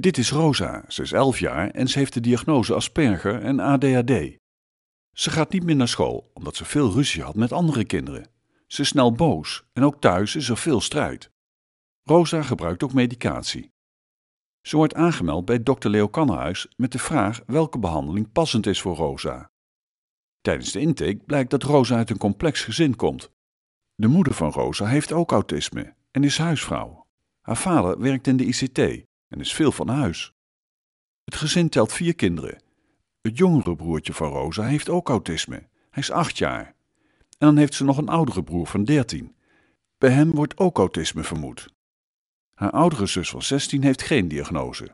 Dit is Rosa, ze is 11 jaar en ze heeft de diagnose Asperger en ADHD. Ze gaat niet meer naar school omdat ze veel ruzie had met andere kinderen. Ze is snel boos en ook thuis is er veel strijd. Rosa gebruikt ook medicatie. Ze wordt aangemeld bij dokter Leo Kannerhuis met de vraag welke behandeling passend is voor Rosa. Tijdens de intake blijkt dat Rosa uit een complex gezin komt. De moeder van Rosa heeft ook autisme en is huisvrouw. Haar vader werkt in de ICT en is veel van huis. Het gezin telt vier kinderen. Het jongere broertje van Rosa heeft ook autisme. Hij is acht jaar. En dan heeft ze nog een oudere broer van dertien. Bij hem wordt ook autisme vermoed. Haar oudere zus van zestien heeft geen diagnose.